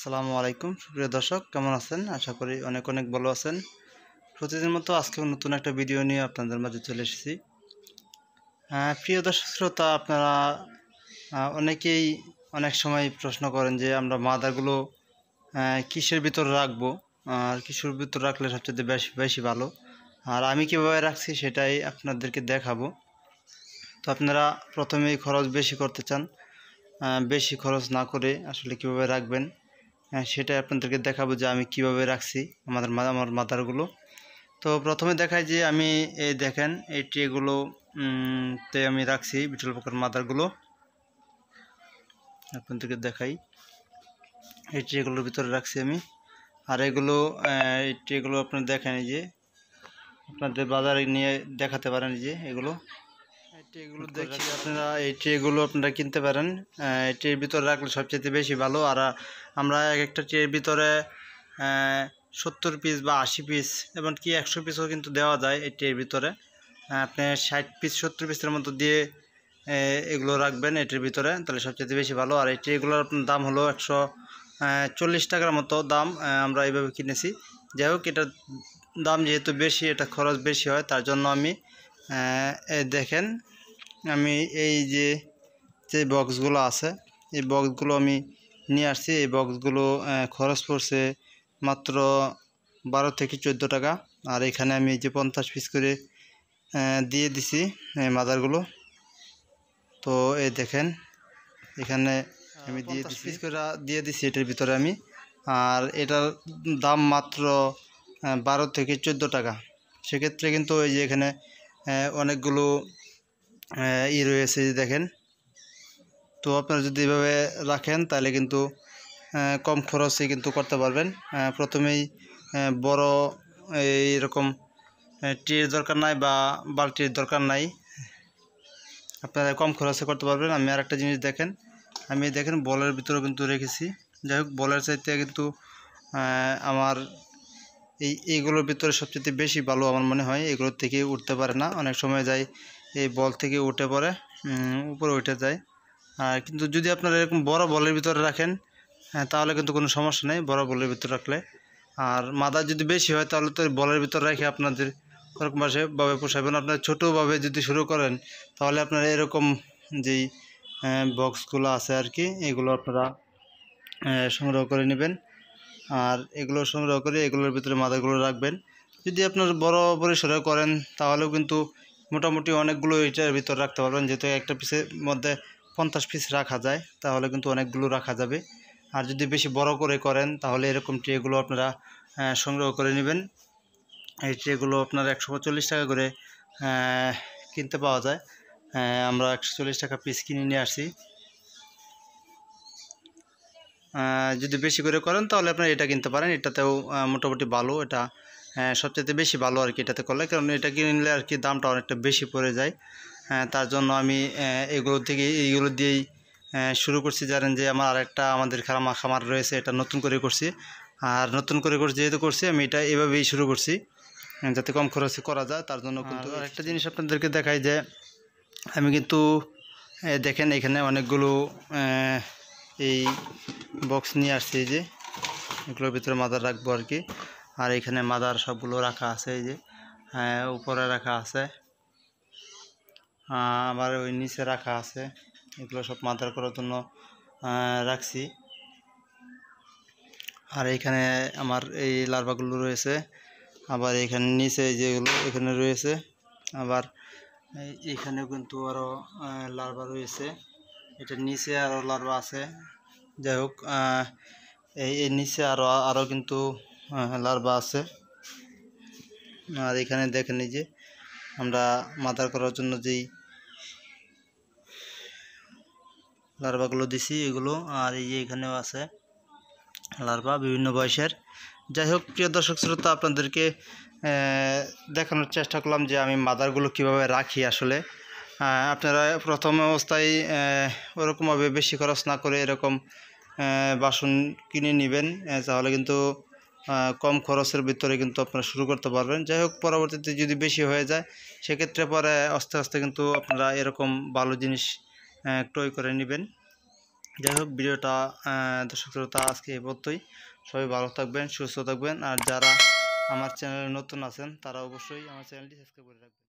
আসসালামু আলাইকুম সুপ্রিয় দর্শক কেমন আছেন আশা করি অনেক অনেক ভালো আছেন প্রতিদিন মতো আজকেও নতুন একটা ভিডিও নিয়ে আপনাদের মাঝে চলে এসেছি হ্যাঁ, প্রিয় দর্শক শ্রোতা আপনারা অনেকেই অনেক সময় প্রশ্ন করেন যে আমরা মাদারগুলো কিসের ভিতর রাখবো আর কিসের ভিতর রাখলে সবচেয়ে বেশি বেশি ভালো আর আমি কীভাবে রাখছি সেটাই আপনাদেরকে দেখাবো তো আপনারা প্রথমেই খরচ বেশি করতে চান বেশি খরচ না করে আসলে কীভাবে রাখবেন হ্যাঁ সেটা আপনাদেরকে দেখাবো যে আমি কিভাবে রাখছি আমাদের আমার মাদারগুলো তো প্রথমে দেখায় যে আমি এই দেখেন এই ট্রেগুলো তে আমি রাখছি বিটল পোকার মাদারগুলো আপনাদেরকে দেখাই এই ট্রেগুলোর ভিতরে রাখছি আমি আর এগুলো এই ট্রেগুলো আপনারা দেখেন যে আপনাদের বাজারে নিয়ে দেখাতে পারেন যে এগুলো ট্রেগুলো দেখছি আপনারা এই ট্রেগুলো আপনারা কিনতে পারেন এই ট্রের ভিতরে রাখলে সবচেয়ে বেশি ভালো আর আমরা এক একটা ট্রের ভিতরে সত্তর পিস বা আশি পিস এমনকি একশো পিসও কিন্তু দেওয়া যায় এই ট্রের ভিতরে আপনি ষাট পিস সত্তর পিসের মতো দিয়ে এগুলো রাখবেন এটির ভিতরে তাহলে সবচেয়ে বেশি ভালো আর এই ট্রেগুলোর দাম হলো একশো চল্লিশ টাকার মতো দাম আমরা এইভাবে কিনেছি যাই হোক এটার দাম যেহেতু বেশি এটা খরচ বেশি হয় তার জন্য আমি দেখেন আমি এই যে যে বক্সগুলো আছে এই বক্সগুলো আমি নিয়ে আসছি এই বক্সগুলো খরচ পড়ছে মাত্র বারো থেকে চোদ্দো টাকা আর এখানে আমি যে পঞ্চাশ পিস করে দিয়ে দিছি মাদারগুলো তো এই দেখেন এখানে আমি দিয়ে পিস করে দিয়ে দিছি এটার ভিতরে আমি আর এটার দাম মাত্র বারো থেকে চোদ্দো টাকা সেক্ষেত্রে কিন্তু ওই যে এখানে অনেকগুলো ই রয়েছে দেখেন তো আপনারা যদি এভাবে রাখেন তাহলে কিন্তু কম খরচে কিন্তু করতে পারবেন প্রথমেই বড় এইরকম ট্রির দরকার নাই বা বালটির দরকার নাই আপনারা কম খরচে করতে পারবেন আমি আর একটা জিনিস দেখেন আমি দেখেন বলের ভিতরেও কিন্তু রেখেছি যাই হোক বলের চাইতে কিন্তু আমার এই এইগুলোর ভিতরে সবচেয়ে বেশি ভালো আমার মনে হয় এগুলোর থেকে উঠতে পারে না অনেক সময় যায় এই বল থেকে উঠে পড়ে উপরে উঠে যায় আর কিন্তু যদি আপনারা এরকম বড় বলের ভিতরে রাখেন হ্যাঁ, তাহলে কিন্তু কোনো সমস্যা নেই বড় বলের ভিতরে রাখলে আর মাদার যদি বেশি হয় তাহলে তো বলের ভিতরে রাখে আপনাদের ভাবে পোষাবেন আপনারা ছোটোভাবে যদি শুরু করেন তাহলে আপনারা এরকম যেই বক্সগুলো আছে আর কি এগুলো আপনারা সংগ্রহ করে নেবেন আর এগুলো সংগ্রহ করে এগুলোর ভিতরে মাদাগুলো রাখবেন যদি আপনার বড় পরিসরে করেন তাহলেও কিন্তু মোটামুটি অনেকগুলো এটার ভিতর রাখতে পারবেন যেহেতু একটা পিসের মধ্যে পঞ্চাশ পিস রাখা যায় তাহলে কিন্তু অনেকগুলো রাখা যাবে আর যদি বেশি বড় করে করেন তাহলে এরকম ট্রেগুলো আপনারা সংগ্রহ করে নেবেন এই ট্রেগুলো আপনার একশো পঁচল্লিশ টাকা করে কিনতে পাওয়া যায় আমরা একশো চল্লিশ টাকা পিস কিনে নিয়ে আসি যদি বেশি করে করেন তাহলে আপনারা এটা কিনতে পারেন এটাতেও মোটামুটি ভালো এটা হ্যাঁ, সবচেয়ে বেশি ভালো আর কি এটাতে করলে কারণ এটা কিনলে আর কি দামটা অনেকটা বেশি পড়ে যায় হ্যাঁ, তার জন্য আমি এগুলো থেকে এইগুলো দিয়েই শুরু করছি জানেন যে আমার আরেকটা আমাদের খামার খামার রয়েছে এটা নতুন করে করছি আর নতুন করে করছি যেহেতু করছি আমি এটা এভাবেই শুরু করছি হ্যাঁ, যাতে কম খরচে করা যায় তার জন্য কিন্তু আরেকটা জিনিস আপনাদেরকে দেখাই যে আমি কিন্তু দেখেন এখানে অনেকগুলো এই বক্স নিয়ে আসছি যে এগুলোর ভিতরে মাথা রাখবো আর কি আর এখানে মাদার সবগুলো রাখা আছে এই যে হ্যাঁ উপরে রাখা আছে আবার ওই নিচে রাখা আছে এগুলো সব মাদার করার জন্য রাখছি আর এখানে আমার এই লার্ভাগুলো রয়েছে আবার এখানে নিচে যেগুলো এখানে রয়েছে আবার এখানেও কিন্তু আরও লার্ভা রয়েছে এটা নিচে আরও লার্ভা আছে যাই হোক এই নিচে আরও আরও কিন্তু হ্যাঁ, হ্যাঁ লার্ভা আছে আর এখানে দেখেন যে আমরা মাদার করার জন্য যেই লার্ভাগুলো দিছি এগুলো আর এই যে এখানেও আছে লার্ভা বিভিন্ন বয়সের যাই হোক প্রিয় দর্শক শ্রোতা আপনাদেরকে দেখানোর চেষ্টা করলাম যে আমি মাদারগুলো কিভাবে রাখি আসলে আপনারা প্রথম অবস্থায় ওরকমভাবে বেশি খরচ না করে এরকম বাসন কিনে নেবেন তাহলে কিন্তু কম খরচের ভিতরে কিন্তু আপনারা শুরু করতে পারবেন যাই হোক পরবর্তীতে যদি বেশি হয়ে যায় সেক্ষেত্রে পরে আস্তে আস্তে কিন্তু আপনারা এরকম ভালো জিনিস ক্রয় করে নেবেন যাই হোক ভিডিওটা দর্শক শ্রোতা আজকে এ পর্যন্তই সবাই ভালো থাকবেন সুস্থ থাকবেন আর যারা আমার চ্যানেলে নতুন আছেন তারা অবশ্যই আমার চ্যানেলটি সাবস্ক্রাইব করে রাখবেন